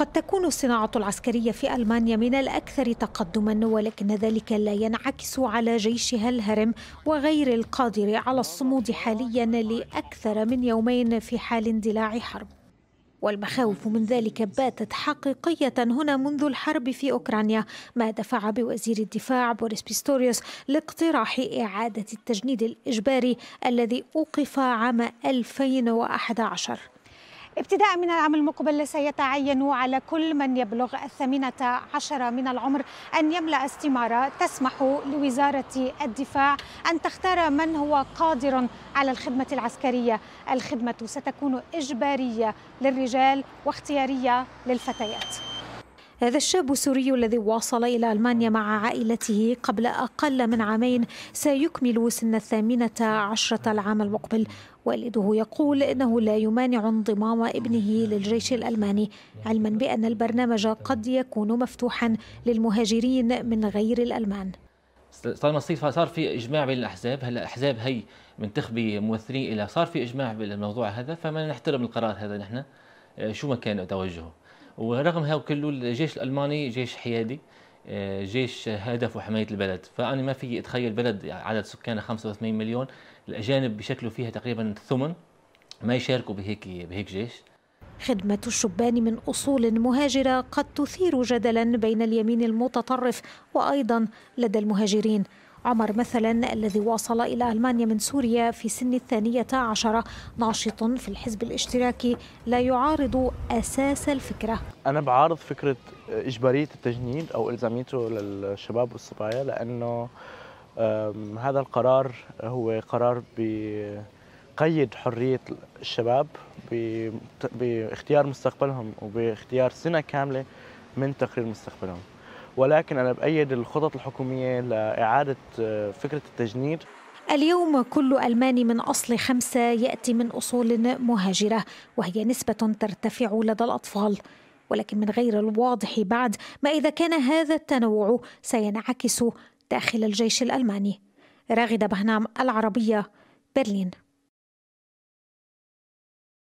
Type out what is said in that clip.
قد تكون الصناعة العسكرية في ألمانيا من الأكثر تقدما ولكن ذلك لا ينعكس على جيشها الهرم وغير القادر على الصمود حاليا لأكثر من يومين في حال اندلاع حرب والمخاوف من ذلك باتت حقيقية هنا منذ الحرب في أوكرانيا ما دفع بوزير الدفاع بوريس بيستوريوس لاقتراح إعادة التجنيد الإجباري الذي أوقف عام 2011 ابتداء من العام المقبل سيتعين على كل من يبلغ الثامنة عشر من العمر أن يملأ استمارة تسمح لوزارة الدفاع أن تختار من هو قادر على الخدمة العسكرية الخدمة ستكون إجبارية للرجال واختيارية للفتيات هذا الشاب السوري الذي واصل إلى ألمانيا مع عائلته قبل أقل من عامين سيكمل سن الثامنة عشرة العام المقبل والده يقول إنه لا يمانع انضمام ابنه للجيش الألماني علما بأن البرنامج قد يكون مفتوحا للمهاجرين من غير الألمان طالما صار في اجماع بين الاحزاب هلا الاحزاب هي منتخبه ممثلين الى صار في اجماع بالموضوع هذا فما نحترم القرار هذا نحن آه، شو ما كان توجهه ورغم هذا كله الجيش الالماني جيش حيادي آه، جيش هدفه حمايه البلد فانا ما في اتخيل بلد عدد سكانها 85 مليون الاجانب بشكلوا فيها تقريبا ثمن ما يشاركوا بهيك بهيك جيش خدمة الشبان من أصول مهاجرة قد تثير جدلا بين اليمين المتطرف وأيضا لدى المهاجرين عمر مثلا الذي واصل إلى ألمانيا من سوريا في سن الثانية عشرة ناشط في الحزب الاشتراكي لا يعارض أساس الفكرة أنا بعارض فكرة إجبارية التجنيد أو إلزاميته للشباب والصبايا لأنه هذا القرار هو قرار بقيد حرية الشباب باختيار مستقبلهم وباختيار سنة كاملة من تقرير مستقبلهم ولكن أنا بأيد الخطط الحكومية لإعادة آه، فكرة التجنيد اليوم كل ألماني من أصل خمسة يأتي من أصول مهاجرة وهي نسبة ترتفع لدى الأطفال ولكن من غير الواضح بعد ما إذا كان هذا التنوع سينعكس داخل الجيش الألماني راغدة بهنام العربية برلين